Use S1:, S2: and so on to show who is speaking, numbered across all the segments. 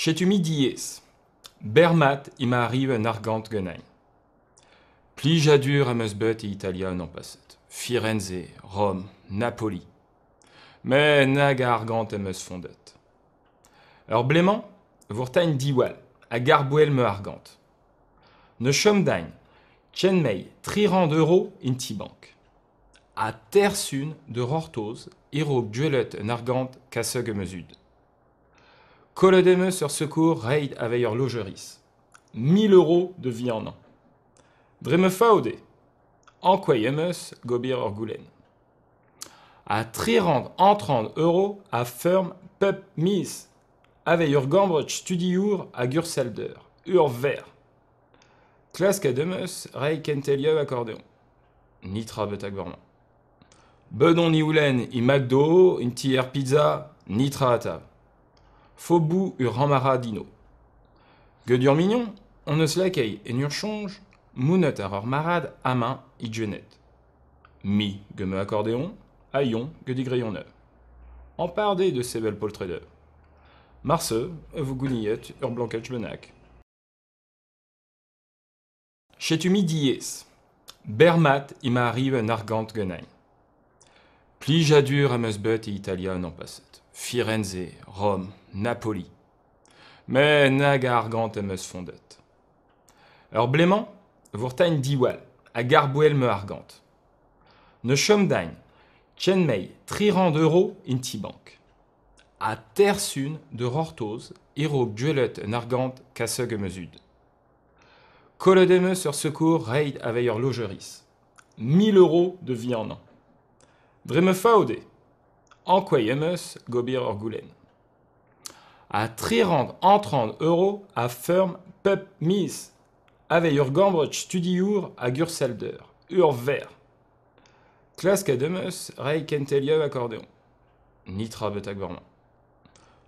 S1: Chetumi dies, bermat ima arrive nargant j'adure à amesbet et Italia en passet. Firenze, Rome, Napoli. Mais nag argant mes fondet. Alors blément, vourtain diwal, à garbouel me argant. Ne chomdain, chenmei, trirand euro in tibank. A tersun de rortos, iro guelet nargant casseg e mesude. Colodemus sur secours raid aveyor logeris. 1000 euros de vie en an. Dreme Anquayemus gobir orgulen. À trirand 30 euros à firm pep mis. Aveyor gambroch Studiour à gurselder. Ur vert. Klaskademus Raid kenteliev accordéon. Nitra betag Bedon ni houlen i magdo, une pizza, nitra à Faubou ur amara dino. mignon, on se l'accueille et n'urchonge, change. mounet ar ur main Mi, geme accordéon, aion, gudigreyon En Empardé de ces belles poltrées Marce, vous gounillet ur blancage tu midi yes. bermat m'arrive un argent Pligiadur, Amesbet et Italia en passent. Firenze, Rome, Napoli. Mais Naga argant et fondet. Alors blément, vortañ diwal, à garbouelme me argant. Ne chomdain, dañ, trirand une in tibank. À A tersun de Rortos, héros Nargant, en argant kaseg emesud. Colodemus secours raid avec veilleur logeris. 1000 euros de vie en an. Dreme faude, gobir orgulen. A trirand entrand euro a firm pep mis, ave ur studiur à ur ur ver. Klaskademus rei accordéon. Nitra betak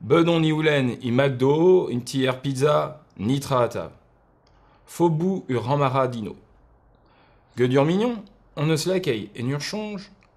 S1: Bedon ni oulen i magdo une pizza, nitra atav. Faubou ur ramara dino. Guedur mignon, on ne se et n'urchonge,